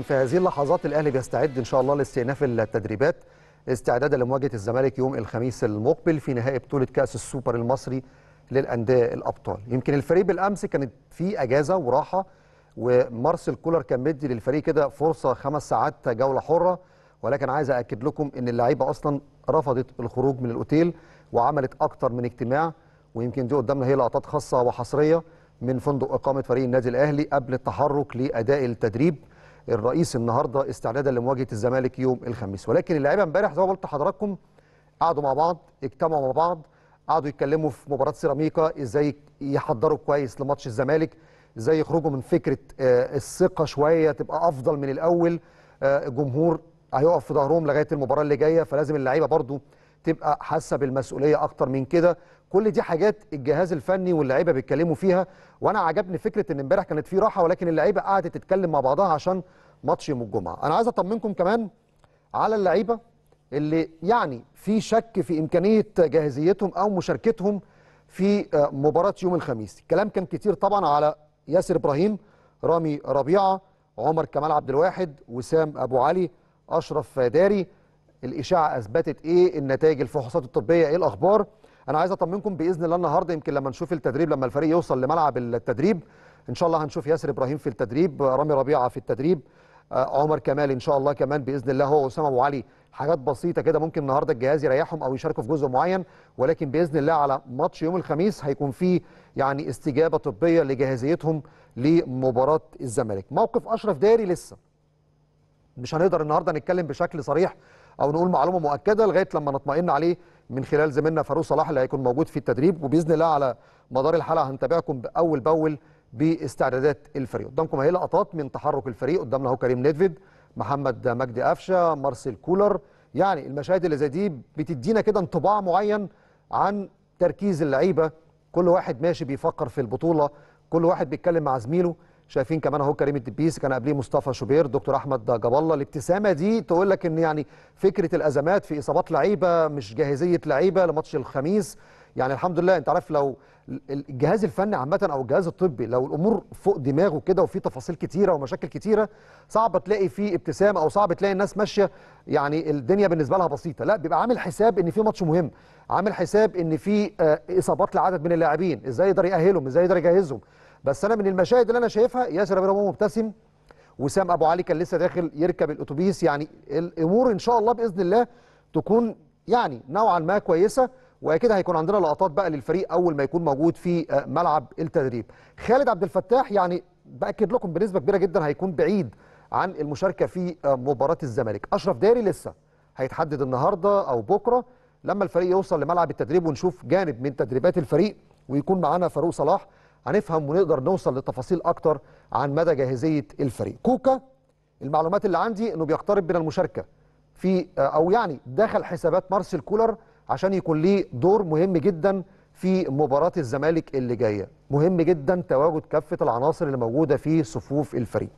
في هذه اللحظات الاهلي بيستعد ان شاء الله لاستئناف التدريبات استعدادا لمواجهه الزمالك يوم الخميس المقبل في نهائي بطوله كاس السوبر المصري للانديه الابطال يمكن الفريق بالامس كانت في اجازه وراحه ومارسيل كولر كان مدي للفريق كده فرصه خمس ساعات جوله حره ولكن عايز اكد لكم ان اللعيبه اصلا رفضت الخروج من الاوتيل وعملت اكتر من اجتماع ويمكن دي قدامنا هي لقطات خاصه وحصريه من فندق اقامه فريق النادي الاهلي قبل التحرك لاداء التدريب الرئيس النهارده استعدادا لمواجهه الزمالك يوم الخميس ولكن اللعيبه امبارح زي ما قلت لحضراتكم قعدوا مع بعض اجتمعوا مع بعض قعدوا يتكلموا في مباراه سيراميكا ازاي يحضروا كويس لماتش الزمالك ازاي يخرجوا من فكره آه، الثقه شويه تبقى افضل من الاول آه، الجمهور هيقف في ظهرهم لغايه المباراه اللي جايه فلازم اللعيبه برضو تبقى حاسه بالمسؤوليه اكتر من كده كل دي حاجات الجهاز الفني واللعيبه بيتكلموا فيها وانا عجبني فكره ان امبارح كانت في راحه ولكن اللعيبه قعدت تتكلم مع بعضها عشان ماتش يوم الجمعه انا عايز اطمنكم كمان على اللعيبه اللي يعني في شك في امكانيه جاهزيتهم او مشاركتهم في آه، مباراه يوم الخميس الكلام كان كتير طبعا على ياسر ابراهيم رامي ربيعه عمر كمال عبد الواحد وسام ابو علي اشرف داري الاشاعه اثبتت ايه النتائج الفحوصات الطبيه ايه الاخبار انا عايز اطمنكم باذن الله النهارده يمكن لما نشوف التدريب لما الفريق يوصل لملعب التدريب ان شاء الله هنشوف ياسر ابراهيم في التدريب رامي ربيعه في التدريب آه، عمر كمال ان شاء الله كمان باذن الله هو اسامه ابو علي حاجات بسيطه كده ممكن النهارده الجهاز يريحهم او يشاركوا في جزء معين ولكن باذن الله على ماتش يوم الخميس هيكون فيه يعني استجابه طبيه لجاهزيتهم لمباراه الزمالك موقف اشرف داري لسه مش هنقدر النهارده نتكلم بشكل صريح او نقول معلومه مؤكده لغايه لما نطمئن عليه من خلال زميلنا فاروق صلاح اللي هيكون موجود في التدريب وباذن الله على مدار الحلقه هنتابعكم باول باول باستعدادات الفريق قدامكم اهي لقطات من تحرك الفريق قدامنا اهو كريم نيدفيد محمد مجدي قفشه مارسيل كولر يعني المشاهد اللي زي دي بتدينا كده انطباع معين عن تركيز اللعيبه كل واحد ماشي بيفكر في البطوله كل واحد بيتكلم مع زميله شايفين كمان اهو كريم الدبيس كان قبليه مصطفى شوبير دكتور احمد جاب الله الابتسامه دي تقول لك ان يعني فكره الازمات في اصابات لعيبه مش جاهزيه لعيبه لماتش الخميس يعني الحمد لله انت عارف لو الجهاز الفني عامه او الجهاز الطبي لو الامور فوق دماغه كده وفي تفاصيل كتيره ومشاكل كتيره صعب تلاقي فيه ابتسامه او صعب تلاقي الناس ماشيه يعني الدنيا بالنسبه لها بسيطه لا بيبقى عامل حساب ان في ماتش مهم عامل حساب ان في آه، اصابات لعدد من اللاعبين ازاي يقدر ياهلهم ازاي يقدر يجهزهم بس انا من المشاهد اللي انا شايفها ياسر ابراهيم مبتسم وسام ابو علي كان لسه داخل يركب الاتوبيس يعني الامور ان شاء الله باذن الله تكون يعني نوعا ما كويسه واكيد هيكون عندنا لقطات بقى للفريق اول ما يكون موجود في آه، ملعب التدريب خالد عبد الفتاح يعني باكد لكم بنسبه كبيره جدا هيكون بعيد عن المشاركه في آه، مباراه الزمالك اشرف داري لسه هيتحدد النهارده او بكره لما الفريق يوصل لملعب التدريب ونشوف جانب من تدريبات الفريق ويكون معانا فاروق صلاح هنفهم ونقدر نوصل لتفاصيل اكتر عن مدى جاهزيه الفريق كوكا المعلومات اللي عندي انه بيقترب من المشاركه في آه، او يعني دخل حسابات مارسيل كولر عشان يكون ليه دور مهم جدا في مباراه الزمالك اللي جايه مهم جدا تواجد كافه العناصر اللي موجوده في صفوف الفريق